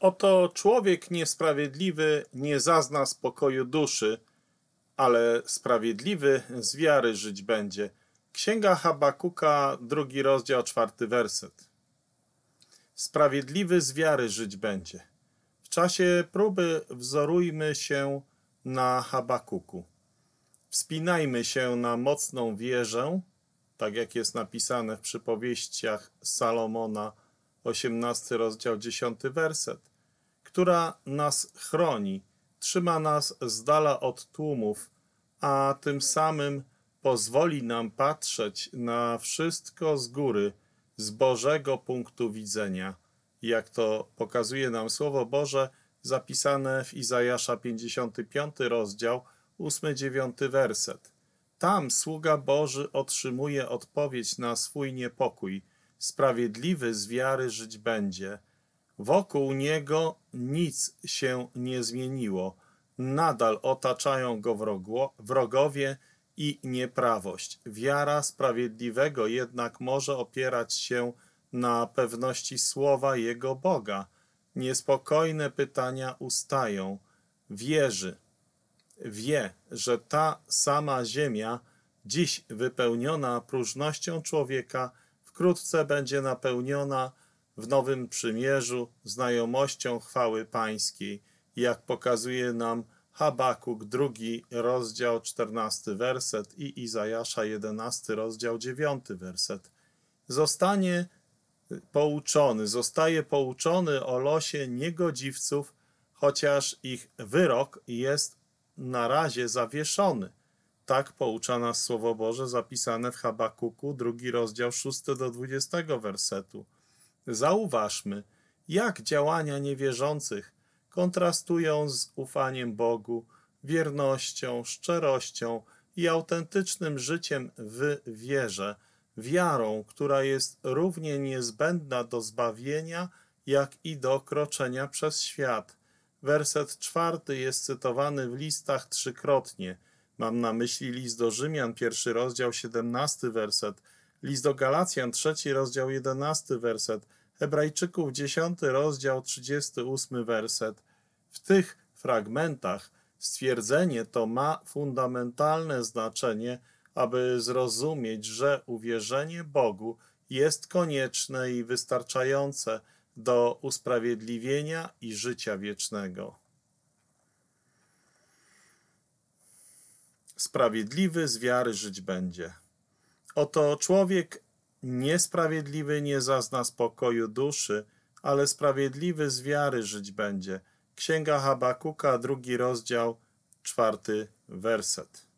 Oto człowiek niesprawiedliwy nie zazna spokoju duszy, ale sprawiedliwy z wiary żyć będzie. Księga Habakuka, drugi rozdział, czwarty werset. Sprawiedliwy z wiary żyć będzie. W czasie próby wzorujmy się na Habakuku. Wspinajmy się na mocną wieżę, tak jak jest napisane w przypowieściach Salomona 18 rozdział 10 werset, która nas chroni, trzyma nas z dala od tłumów, a tym samym pozwoli nam patrzeć na wszystko z góry, z Bożego punktu widzenia, jak to pokazuje nam Słowo Boże zapisane w Izajasza 55 rozdział 8-9 werset. Tam sługa Boży otrzymuje odpowiedź na swój niepokój – sprawiedliwy z wiary żyć będzie. Wokół niego nic się nie zmieniło. Nadal otaczają go wrogowie i nieprawość. Wiara sprawiedliwego jednak może opierać się na pewności słowa jego Boga. Niespokojne pytania ustają. Wierzy, wie, że ta sama ziemia, dziś wypełniona próżnością człowieka, wkrótce będzie napełniona w Nowym Przymierzu znajomością chwały Pańskiej, jak pokazuje nam Habakuk drugi rozdział 14 werset i Izajasza 11 rozdział 9 werset. Zostanie pouczony, zostaje pouczony o losie niegodziwców, chociaż ich wyrok jest na razie zawieszony tak poucza nas Słowo Boże zapisane w Habakuku, drugi rozdział 6 do 20 wersetu. Zauważmy, jak działania niewierzących kontrastują z ufaniem Bogu, wiernością, szczerością i autentycznym życiem w wierze, wiarą, która jest równie niezbędna do zbawienia, jak i do kroczenia przez świat. Werset czwarty jest cytowany w listach trzykrotnie – Mam na myśli list do Rzymian, pierwszy rozdział, 17 werset, list do Galacjan, trzeci rozdział, 11 werset, Hebrajczyków, 10 rozdział, 38 werset. W tych fragmentach stwierdzenie to ma fundamentalne znaczenie, aby zrozumieć, że uwierzenie Bogu jest konieczne i wystarczające do usprawiedliwienia i życia wiecznego. sprawiedliwy z wiary żyć będzie. Oto człowiek niesprawiedliwy nie zazna spokoju duszy, ale sprawiedliwy z wiary żyć będzie. Księga Habakuka, drugi rozdział, czwarty werset.